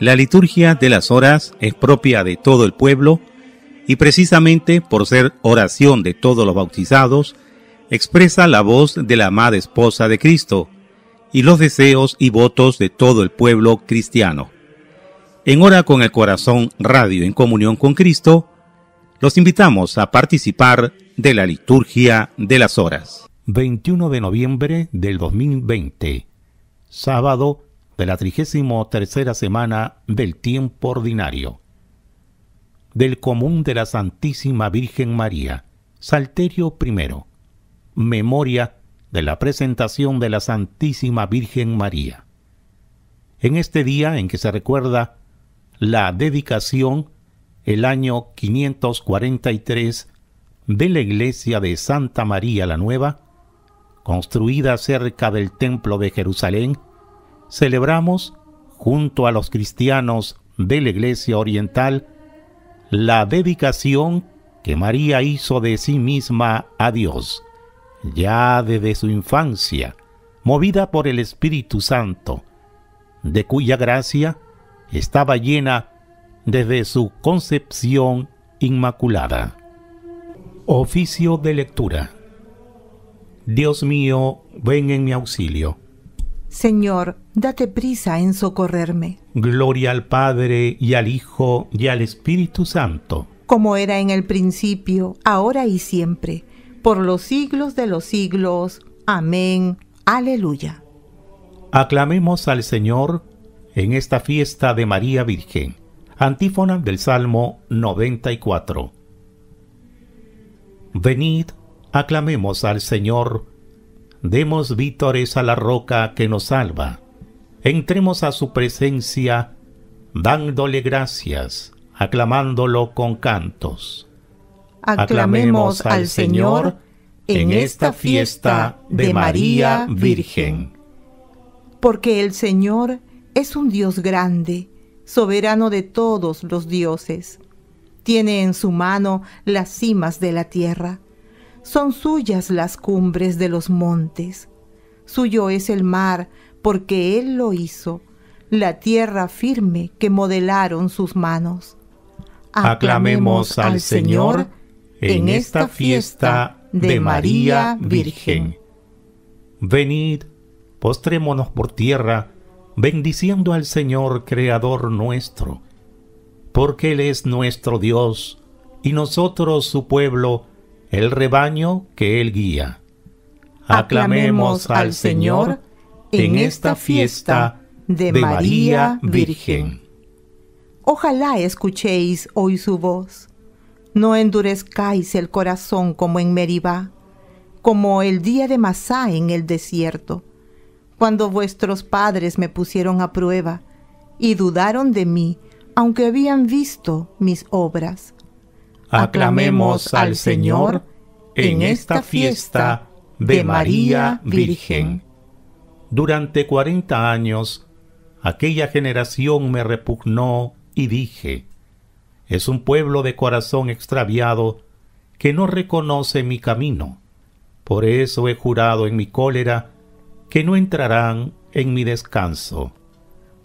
La liturgia de las horas es propia de todo el pueblo y precisamente por ser oración de todos los bautizados, expresa la voz de la amada esposa de Cristo y los deseos y votos de todo el pueblo cristiano. En Hora con el Corazón Radio en Comunión con Cristo, los invitamos a participar de la liturgia de las horas. 21 de noviembre del 2020, sábado de la 33 semana del tiempo ordinario. Del común de la Santísima Virgen María, Salterio I. Memoria de la presentación de la Santísima Virgen María. En este día en que se recuerda la dedicación el año 543 de la iglesia de Santa María la Nueva, construida cerca del Templo de Jerusalén, celebramos, junto a los cristianos de la Iglesia Oriental, la dedicación que María hizo de sí misma a Dios, ya desde su infancia, movida por el Espíritu Santo, de cuya gracia estaba llena desde su concepción inmaculada. Oficio de lectura. Dios mío, ven en mi auxilio Señor, date prisa en socorrerme. Gloria al Padre y al Hijo y al Espíritu Santo. Como era en el principio, ahora y siempre, por los siglos de los siglos. Amén. Aleluya. Aclamemos al Señor en esta fiesta de María Virgen. Antífona del Salmo 94. Venid, aclamemos al Señor demos vítores a la roca que nos salva. Entremos a su presencia dándole gracias, aclamándolo con cantos. Aclamemos, al Señor en esta fiesta de María Virgen. Porque el Señor es un Dios grande, soberano de todos los dioses. Tiene en su mano las cimas de la tierra son suyas las cumbres de los montes. Suyo es el mar, porque Él lo hizo, la tierra firme que modelaron sus manos. Aclamemos al Señor en esta fiesta de María Virgen. Venid, postrémonos por tierra, bendiciendo al Señor Creador nuestro, porque Él es nuestro Dios, y nosotros su pueblo, el rebaño que Él guía. Aclamemos al Señor en esta fiesta de, María Virgen. Ojalá escuchéis hoy su voz. No endurezcáis el corazón como en Meribá, como el día de Masá en el desierto, cuando vuestros padres me pusieron a prueba y dudaron de mí, aunque habían visto mis obras aclamemos al Señor en esta fiesta de María Virgen. Durante cuarenta años, aquella generación me repugnó y dije, es un pueblo de corazón extraviado que no reconoce mi camino. Por eso he jurado en mi cólera que no entrarán en mi descanso.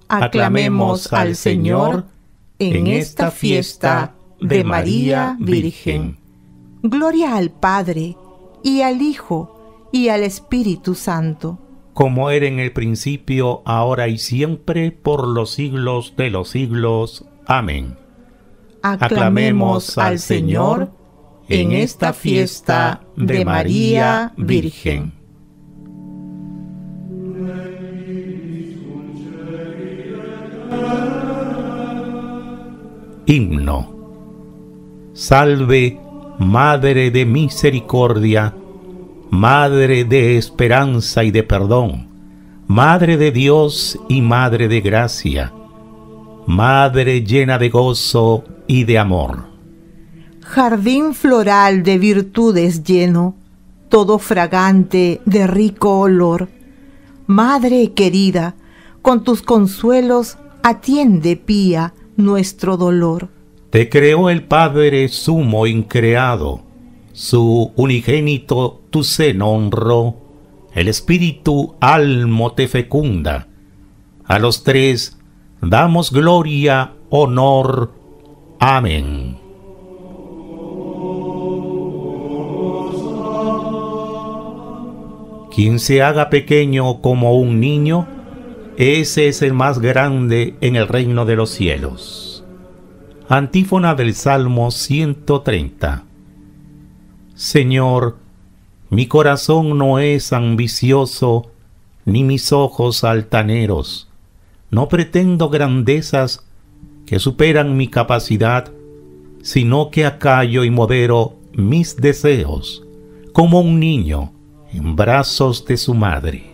Aclamemos al Señor en esta fiesta de María Virgen. Gloria al Padre, y al Hijo, y al Espíritu Santo. Como era en el principio, ahora y siempre, por los siglos de los siglos. Amén. Aclamemos al Señor en esta fiesta de María Virgen. Himno Salve, Madre de misericordia, Madre de esperanza y de perdón, Madre de Dios y Madre de gracia, Madre llena de gozo y de amor. Jardín floral de virtudes lleno, todo fragante de rico olor. Madre querida, con tus consuelos atiende pía nuestro dolor. Te creó el Padre sumo increado, su unigénito tu seno honró, el espíritu almo te fecunda. A los tres damos gloria, honor. Amén. Quien se haga pequeño como un niño, ese es el más grande en el reino de los cielos. Antífona del Salmo 130. Señor, mi corazón no es ambicioso, ni mis ojos altaneros. No pretendo grandezas que superan mi capacidad, sino que acallo y modero mis deseos, como un niño en brazos de su madre.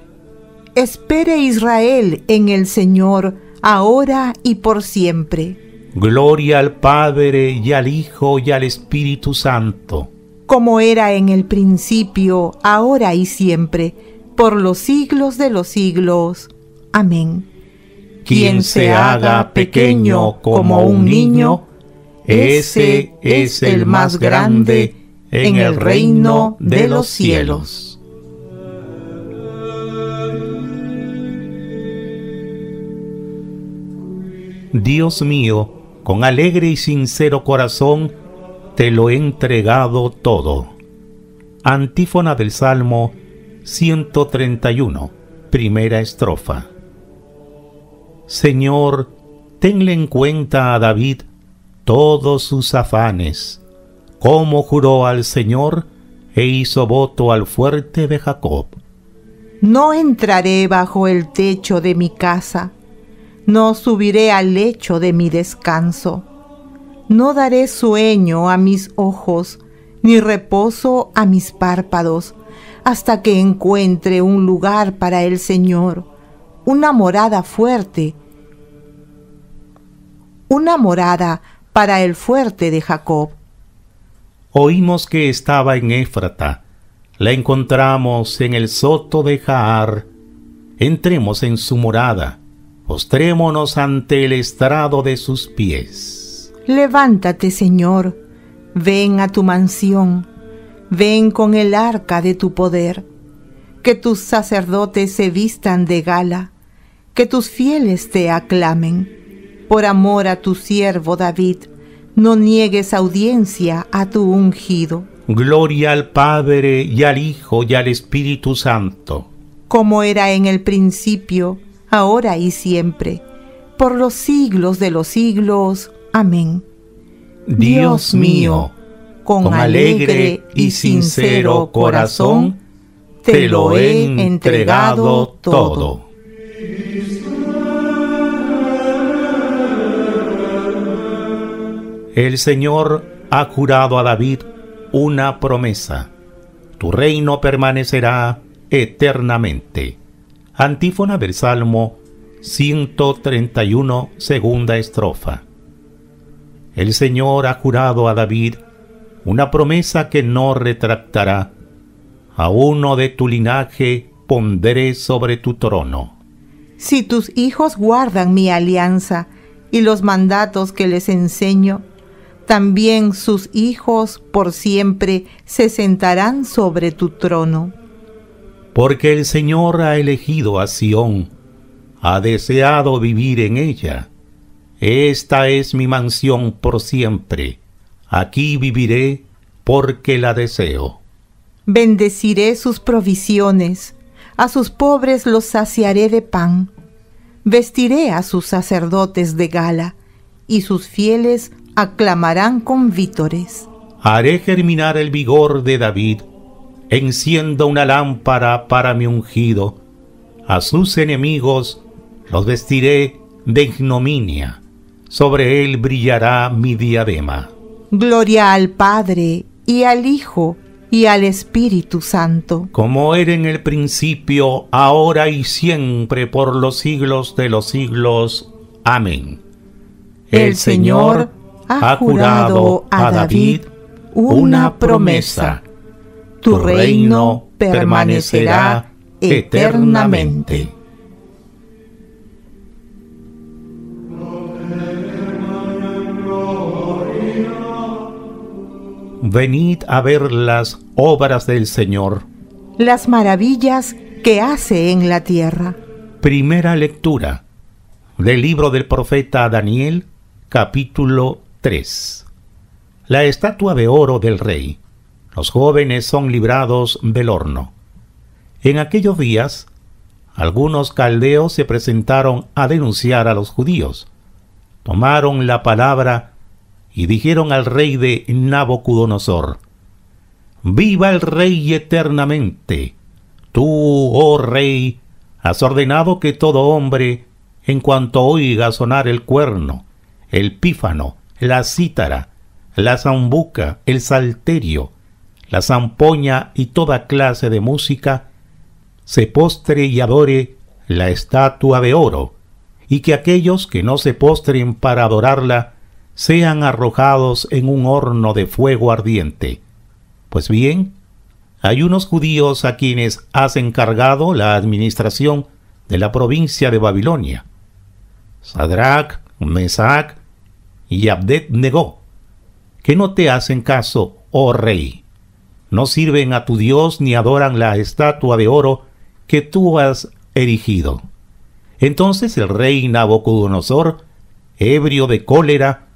Espere Israel en el Señor, ahora y por siempre. Gloria al Padre y al Hijo y al Espíritu Santo. Como era en el principio, ahora y siempre, por los siglos de los siglos. Amén. Quien se haga pequeño como un niño, ese es el más grande en el reino de los cielos. Dios mío, con alegre y sincero corazón te lo he entregado todo. Antífona del Salmo 131, primera estrofa. Señor, tenle en cuenta a David todos sus afanes, como juró al Señor e hizo voto al fuerte de Jacob. No entraré bajo el techo de mi casa no subiré al lecho de mi descanso. No daré sueño a mis ojos, ni reposo a mis párpados, hasta que encuentre un lugar para el Señor, una morada fuerte, una morada para el fuerte de Jacob. Oímos que estaba en Éfrata, la encontramos en el soto de Jaar. Entremos en su morada postrémonos ante el estrado de sus pies. Levántate, Señor, ven a tu mansión, ven con el arca de tu poder, que tus sacerdotes se vistan de gala, que tus fieles te aclamen. Por amor a tu siervo David, no niegues audiencia a tu ungido. Gloria al Padre y al Hijo y al Espíritu Santo. Como era en el principio, ahora y siempre, por los siglos de los siglos. Amén. Dios mío, con alegre y sincero corazón, te lo he entregado todo. El Señor ha jurado a David una promesa. Tu reino permanecerá eternamente. Antífona del Salmo 131, segunda estrofa. El Señor ha jurado a David una promesa que no retractará. A uno de tu linaje pondré sobre tu trono. Si tus hijos guardan mi alianza y los mandatos que les enseño, también sus hijos por siempre se sentarán sobre tu trono porque el Señor ha elegido a Sión, ha deseado vivir en ella. Esta es mi mansión por siempre, aquí viviré porque la deseo. Bendeciré sus provisiones, a sus pobres los saciaré de pan, vestiré a sus sacerdotes de gala, y sus fieles aclamarán con vítores. Haré germinar el vigor de David Enciendo una lámpara para mi ungido. A sus enemigos los vestiré de ignominia, sobre él brillará mi diadema. Gloria al Padre, y al Hijo, y al Espíritu Santo. Como era en el principio, ahora y siempre, por los siglos de los siglos. Amén. el Señor ha jurado a David una promesa tu reino permanecerá eternamente. Venid a ver las obras del Señor, las maravillas que hace en la tierra. Primera lectura del libro del profeta Daniel, capítulo 3. La estatua de oro del rey los jóvenes son librados del horno. En aquellos días, algunos caldeos se presentaron a denunciar a los judíos. Tomaron la palabra y dijeron al rey de Nabucodonosor, Viva el rey eternamente. Tú, oh rey, has ordenado que todo hombre, en cuanto oiga sonar el cuerno, el pífano, la cítara, la zambuca, el salterio, la zampoña y toda clase de música, se postre y adore la estatua de oro, y que aquellos que no se postren para adorarla sean arrojados en un horno de fuego ardiente. Pues bien, hay unos judíos a quienes has encargado la administración de la provincia de Babilonia. Sadrach, Mesac y Abded negó, que no te hacen caso, oh rey no sirven a tu Dios ni adoran la estatua de oro que tú has erigido. Entonces el rey Nabucodonosor, ebrio de cólera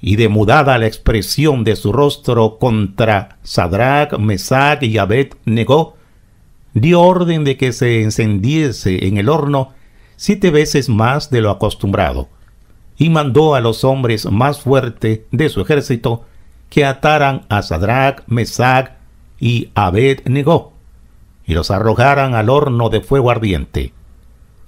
y de mudada la expresión de su rostro contra Sadrach, Mesach y Abed, negó, dio orden de que se encendiese en el horno siete veces más de lo acostumbrado, y mandó a los hombres más fuertes de su ejército que ataran a Sadrach, Mesach y abed Abednego y los arrojaran al horno de fuego ardiente.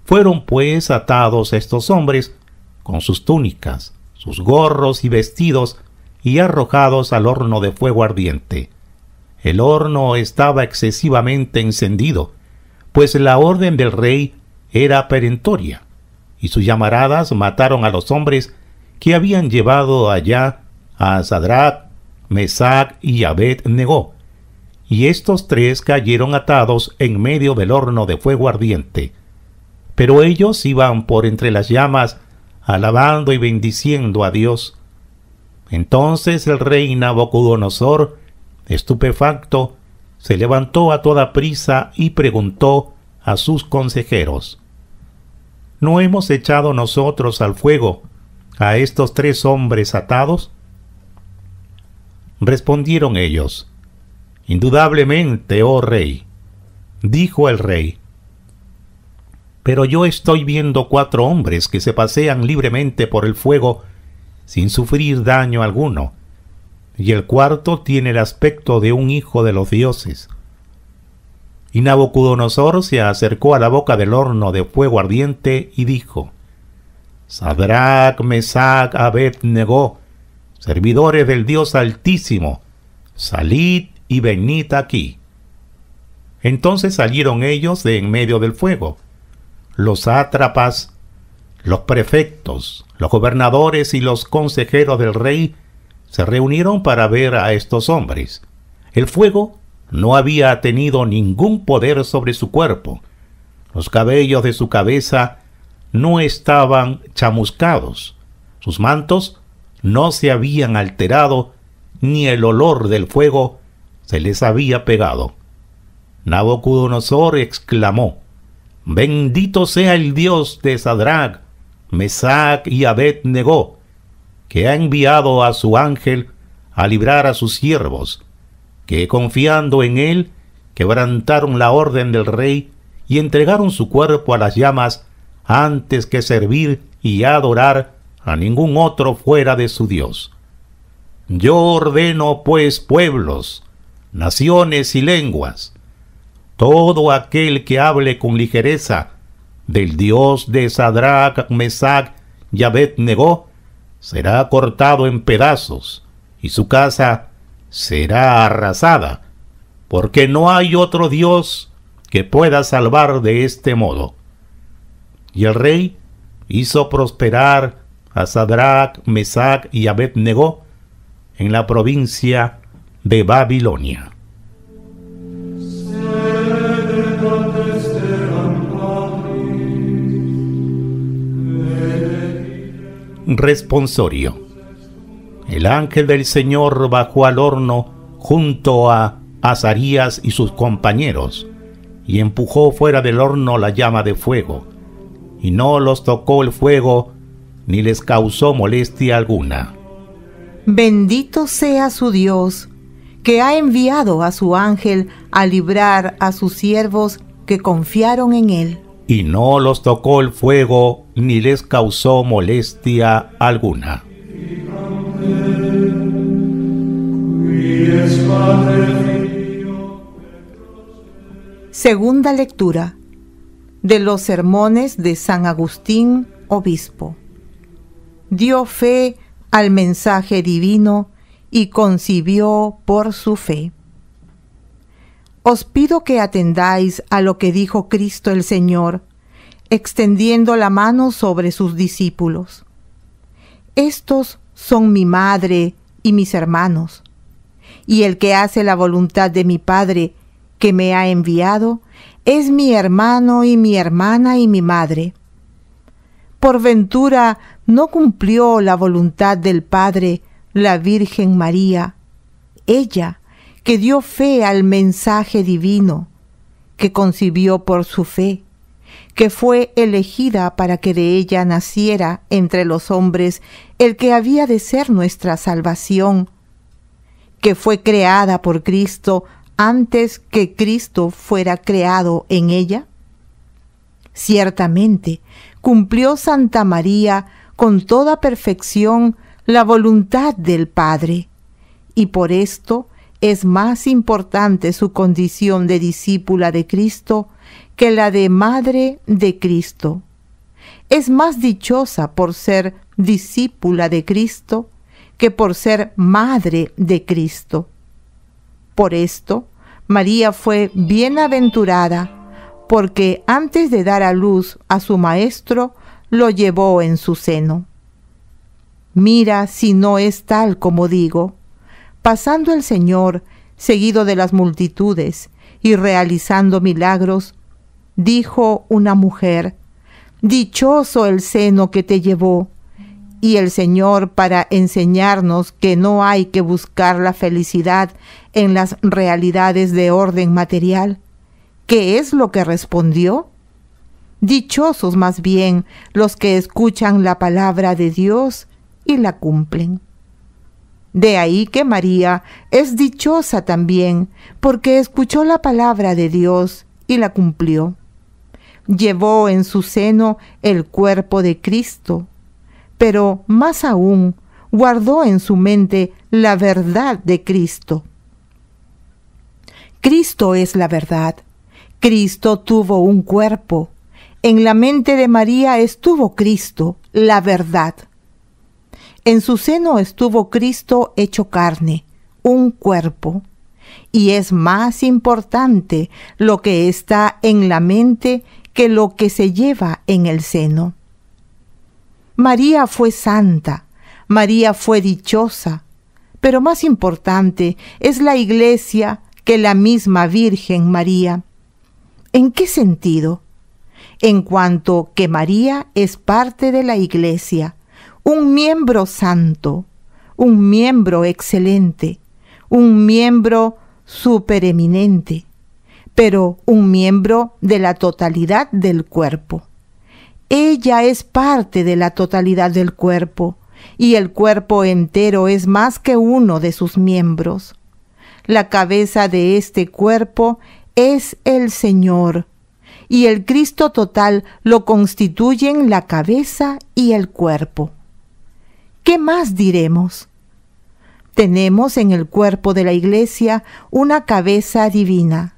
Fueron pues atados estos hombres con sus túnicas, sus gorros y vestidos y arrojados al horno de fuego ardiente. El horno estaba excesivamente encendido, pues la orden del rey era perentoria, y sus llamaradas mataron a los hombres que habían llevado allá a Sadrach, Mesac y Abed negó, y estos tres cayeron atados en medio del horno de fuego ardiente. Pero ellos iban por entre las llamas, alabando y bendiciendo a Dios. Entonces el rey Nabucodonosor, estupefacto, se levantó a toda prisa y preguntó a sus consejeros, ¿No hemos echado nosotros al fuego a estos tres hombres atados? Respondieron ellos, Indudablemente, oh rey, dijo el rey. Pero yo estoy viendo cuatro hombres que se pasean libremente por el fuego sin sufrir daño alguno, y el cuarto tiene el aspecto de un hijo de los dioses. Y Nabucodonosor se acercó a la boca del horno de fuego ardiente y dijo, Sadrach, Mesach, Abednego, servidores del Dios Altísimo, salid y venid aquí. Entonces salieron ellos de en medio del fuego, los sátrapas, los prefectos, los gobernadores y los consejeros del rey se reunieron para ver a estos hombres. El fuego no había tenido ningún poder sobre su cuerpo. Los cabellos de su cabeza no estaban chamuscados. Sus mantos no se habían alterado ni el olor del fuego se les había pegado. Nabucodonosor exclamó, Bendito sea el Dios de Sadrach, Mesach y Abednego, que ha enviado a su ángel a librar a sus siervos, que confiando en él quebrantaron la orden del rey y entregaron su cuerpo a las llamas antes que servir y adorar a ningún otro fuera de su Dios. Yo ordeno pues pueblos, naciones y lenguas, todo aquel que hable con ligereza del Dios de Sadrach, Mesach y Abednego, será cortado en pedazos y su casa será arrasada, porque no hay otro Dios que pueda salvar de este modo. Y el rey hizo prosperar a Sadrach, Mesach y Abednego en la provincia de Babilonia. Responsorio. El ángel del Señor bajó al horno junto a Azarías y sus compañeros, y empujó fuera del horno la llama de fuego, y no los tocó el fuego ni les causó molestia alguna. Bendito sea su Dios, que ha enviado a su ángel a librar a sus siervos que confiaron en él. Y no los tocó el fuego, ni les causó molestia alguna. Segunda lectura de los sermones de San Agustín, obispo dio fe al mensaje divino y concibió por su fe. Os pido que atendáis a lo que dijo Cristo el Señor, extendiendo la mano sobre sus discípulos. Estos son mi madre y mis hermanos, y el que hace la voluntad de mi Padre que me ha enviado, es mi hermano y mi hermana y mi madre. Por ventura no cumplió la voluntad del Padre, la Virgen María, ella que dio fe al mensaje divino, que concibió por su fe, que fue elegida para que de ella naciera entre los hombres el que había de ser nuestra salvación, que fue creada por Cristo antes que Cristo fuera creado en ella? Ciertamente, cumplió Santa María con toda perfección la voluntad del Padre, y por esto es más importante su condición de discípula de Cristo que la de madre de Cristo. Es más dichosa por ser discípula de Cristo que por ser madre de Cristo. Por esto, María fue bienaventurada, porque antes de dar a luz a su Maestro, lo llevó en su seno. Mira si no es tal como digo. Pasando el Señor, seguido de las multitudes, y realizando milagros, dijo una mujer, Dichoso el seno que te llevó, y el Señor para enseñarnos que no hay que buscar la felicidad en las realidades de orden material. ¿Qué es lo que respondió? Dichosos más bien los que escuchan la palabra de Dios y la cumplen. De ahí que María es dichosa también, porque escuchó la palabra de Dios y la cumplió. Llevó en su seno el cuerpo de Cristo, pero más aún guardó en su mente la verdad de Cristo. Cristo es la verdad. Cristo tuvo un cuerpo, en la mente de María estuvo Cristo, la verdad. En su seno estuvo Cristo hecho carne, un cuerpo. Y es más importante lo que está en la mente que lo que se lleva en el seno. María fue santa, María fue dichosa, pero más importante es la iglesia que la misma Virgen María. ¿En qué sentido? en cuanto que María es parte de la Iglesia, un miembro santo, un miembro excelente, un miembro supereminente, pero un miembro de la totalidad del cuerpo. Ella es parte de la totalidad del cuerpo, y el cuerpo entero es más que uno de sus miembros. La cabeza de este cuerpo es el Señor, y el Cristo total lo constituyen la cabeza y el cuerpo. ¿Qué más diremos? Tenemos en el cuerpo de la Iglesia una cabeza divina.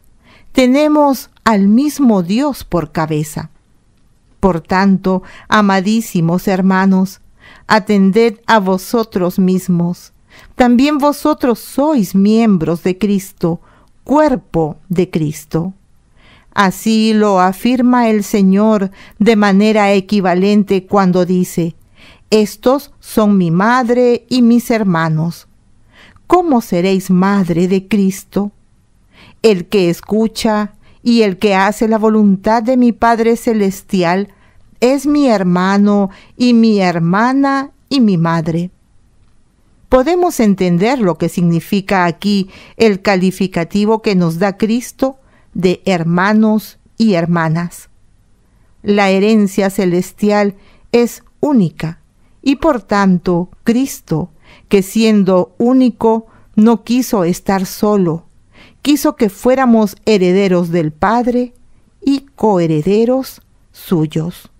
Tenemos al mismo Dios por cabeza. Por tanto, amadísimos hermanos, atended a vosotros mismos. También vosotros sois miembros de Cristo, cuerpo de Cristo. Así lo afirma el Señor de manera equivalente cuando dice, Estos son mi madre y mis hermanos. ¿Cómo seréis madre de Cristo? El que escucha y el que hace la voluntad de mi Padre Celestial es mi hermano y mi hermana y mi madre. Podemos entender lo que significa aquí el calificativo que nos da Cristo de hermanos y hermanas. La herencia celestial es única y por tanto Cristo, que siendo único, no quiso estar solo, quiso que fuéramos herederos del Padre y coherederos suyos.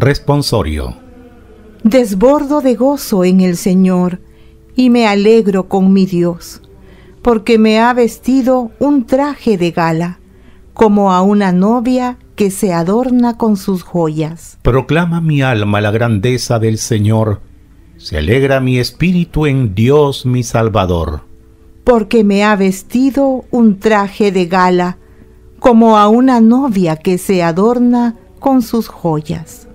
Responsorio. Desbordo de gozo en el Señor y me alegro con mi Dios, porque me ha vestido un traje de gala, como a una novia que se adorna con sus joyas. Proclama mi alma la grandeza del Señor, se alegra mi espíritu en Dios mi Salvador. Porque me ha vestido un traje de gala, como a una novia que se adorna con sus joyas.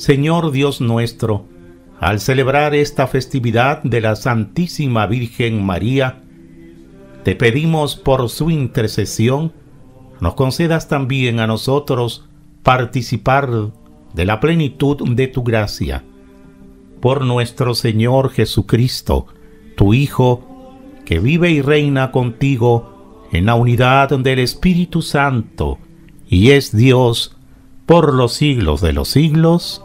Señor Dios nuestro, al celebrar esta festividad de la Santísima Virgen María, te pedimos por su intercesión, nos concedas también a nosotros participar de la plenitud de tu gracia. Por nuestro Señor Jesucristo, tu Hijo, que vive y reina contigo en la unidad del Espíritu Santo, y es Dios por los siglos de los siglos.